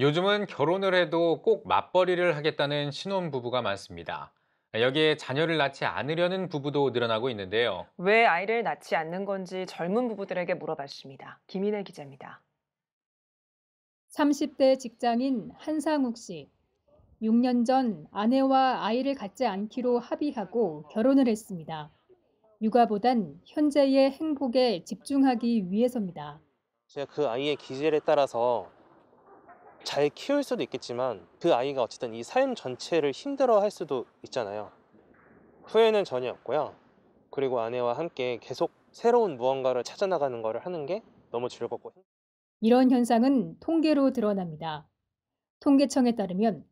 요즘은 결혼을 해도 꼭 맞벌이를 하겠다는 신혼부부가 많습니다. 여기에 자녀를 낳지 않으려는 부부도 늘어나고 있는데요. 왜 아이를 낳지 않는 건지 젊은 부부들에게 물어봤습니다. 김인혜 기자입니다. 30대 직장인 한상욱 씨. 6년 전 아내와 아이를 갖지 않기로 합의하고 결혼을 했습니다. 육아보단 현재의 행복에 집중하기 위해서입니다. 제가 그 아이의 기질에 따라서 잘 키울 수도 있겠지만 그 아이가 어쨌든 이 삶 전체를 힘들어 할 수도 있잖아요. 후회는 전혀 없고요. 그리고 아내와 함께 계속 새로운 무언가를 찾아나가는 것을 하는 게 너무 즐겁고 이런 현상은 통계로 드러납니다. 통계청에 따르면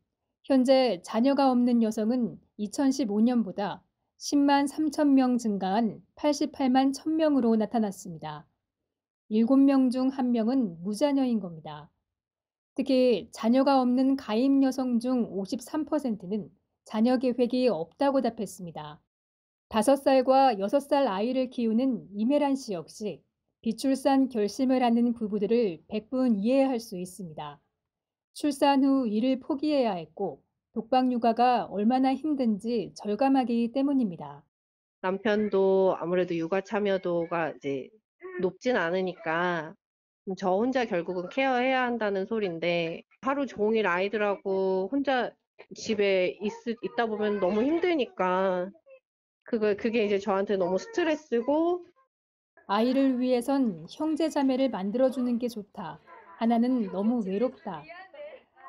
현재 자녀가 없는 여성은 2015년보다 10만 3천 명 증가한 88만 1천 명으로 나타났습니다. 7명 중 1명은 무자녀인 겁니다. 특히 자녀가 없는 가임 여성 중 53%는 자녀 계획이 없다고 답했습니다. 5살과 6살 아이를 키우는 이메란 씨 역시 비출산 결심을 하는 부부들을 100분 이해할 수 있습니다. 출산 후 일을 포기해야 했고 독방 육아가 얼마나 힘든지 절감하기 때문입니다. 남편도 아무래도 육아 참여도가 이제 높진 않으니까 저 혼자 결국은 케어해야 한다는 소리인데 하루 종일 아이들하고 혼자 집에 있, 있다 보면 너무 힘드니까 그거 그게 이제 저한테 너무 스트레스고 아이를 위해선 형제 자매를 만들어 주는 게 좋다. 하나는 너무 외롭다.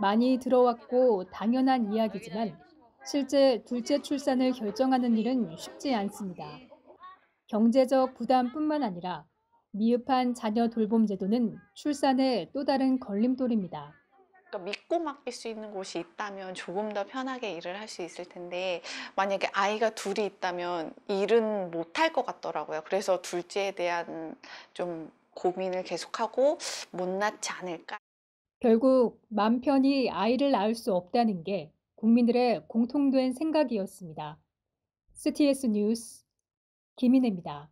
많이 들어왔고 당연한 이야기지만 실제 둘째 출산을 결정하는 일은 쉽지 않습니다. 경제적 부담뿐만 아니라 미흡한 자녀 돌봄 제도는 출산의 또 다른 걸림돌입니다. 그러니까 믿고 맡길 수 있는 곳이 있다면 조금 더 편하게 일을 할 수 있을 텐데 만약에 아이가 둘이 있다면 일은 못할 것 같더라고요. 그래서 둘째에 대한 좀 고민을 계속하고 못 낳지 않을까. 결국 맘 편히 아이를 낳을 수 없다는 게 국민들의 공통된 생각이었습니다. CTS 뉴스 김인혜입니다.